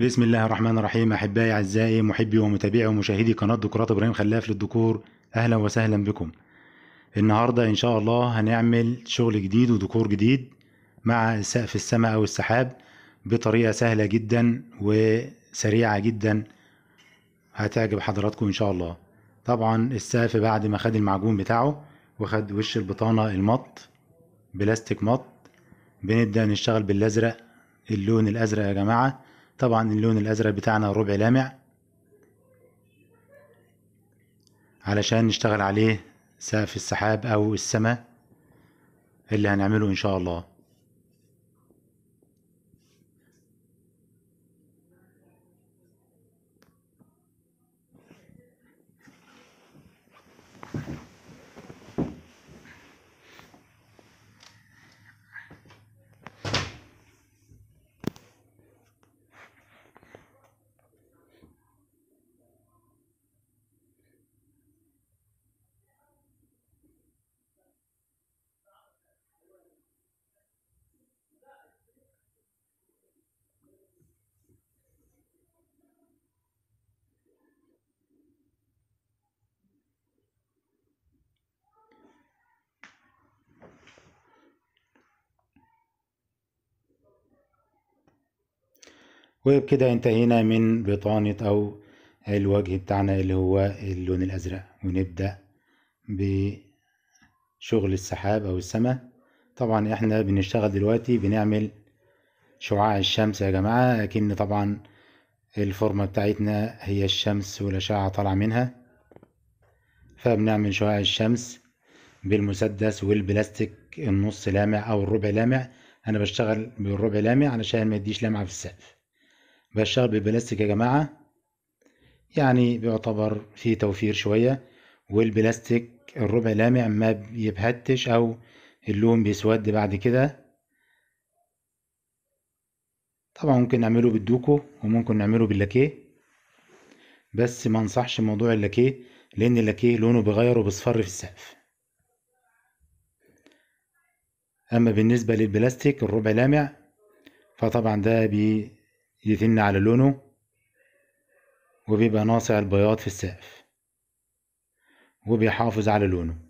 بسم الله الرحمن الرحيم احبائي اعزائي محبي ومتابعي ومشاهدي قناه دكتورات ابراهيم خلاف للدكور اهلا وسهلا بكم النهارده ان شاء الله هنعمل شغل جديد وديكور جديد مع سقف السماء او السحاب بطريقه سهله جدا وسريعه جدا هتعجب حضراتكم ان شاء الله طبعا السقف بعد ما خد المعجون بتاعه وخد وش البطانه المط بلاستيك مط بنبدا نشتغل بالازرق اللون الازرق يا جماعه طبعا اللون الازرق بتاعنا ربع لامع علشان نشتغل عليه سقف السحاب او السماء اللي هنعمله ان شاء الله وبكده انتهينا من بطانة أو الوجه بتاعنا اللي هو اللون الأزرق ونبدأ بشغل السحاب أو السماء طبعا احنا بنشتغل دلوقتي بنعمل شعاع الشمس يا جماعة لكن طبعا الفورمة بتاعتنا هي الشمس والأشعة طالعة منها فبنعمل شعاع الشمس بالمسدس والبلاستيك النص لامع أو الربع لامع أنا بشتغل بالربع لامع علشان ما يديش لامعة في السقف بشتغل بالبلاستيك يا جماعة يعني بيعتبر فيه توفير شوية والبلاستيك الربع لامع ما بيبهتش أو اللون بيسود بعد كده طبعا ممكن نعمله بالدوكو وممكن نعمله باللاكيه بس ما انصحش موضوع اللاكيه لان اللاكيه لونه بيغير وبيصفر في السقف اما بالنسبه للبلاستيك الربع لامع فطبعا ده بي يتن على لونه وبيبقى ناصع البياض في السقف وبيحافظ على لونه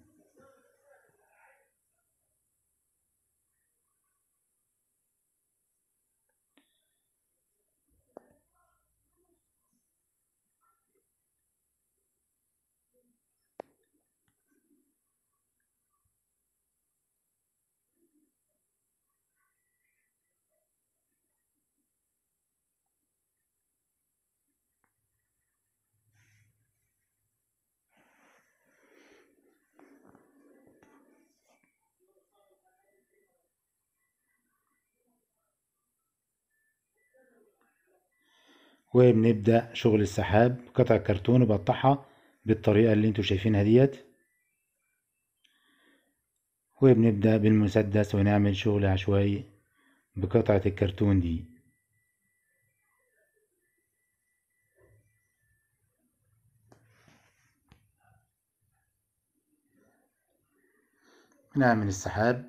وبنبدأ شغل السحاب قطع كرتون وبقطعها بالطريقة اللي انتوا شايفينها ديت وبنبدأ بالمسدس ونعمل شغل عشوائي بقطعة الكرتون دي نعمل السحاب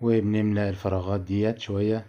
وبنملأ الفراغات ديت شوية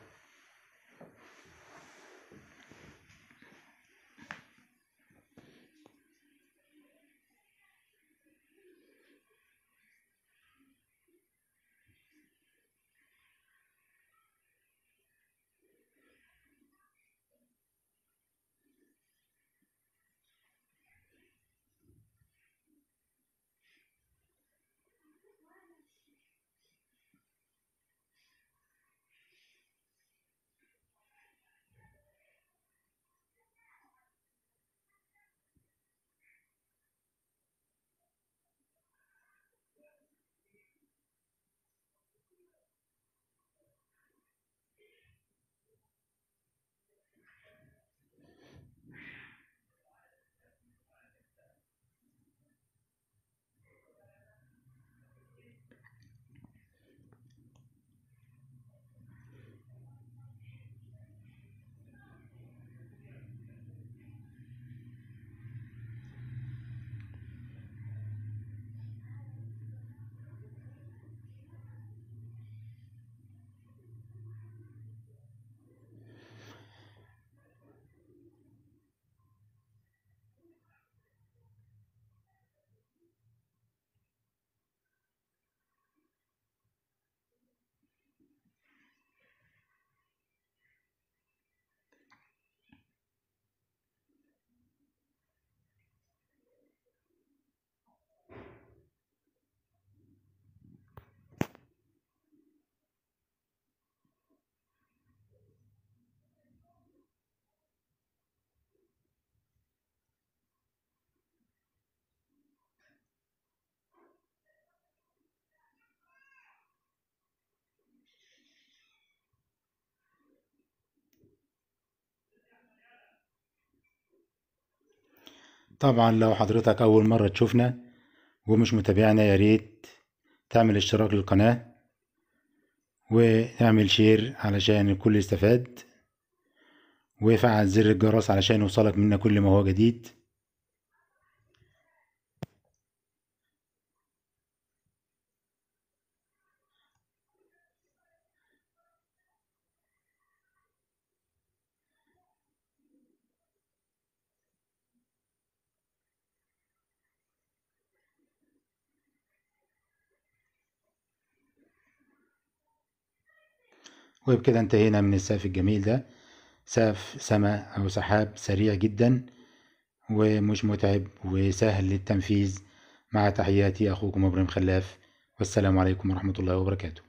طبعا لو حضرتك أول مرة تشوفنا ومش متابعنا يا ريت تعمل اشتراك للقناة وتعمل شير علشان الكل يستفاد وفعل زر الجرس علشان يوصلك منا كل ما هو جديد وبكده انتهينا من السقف الجميل ده سقف سماء أو سحاب سريع جدا ومش متعب وسهل للتنفيذ مع تحياتي أخوكم إبراهيم خلاف والسلام عليكم ورحمة الله وبركاته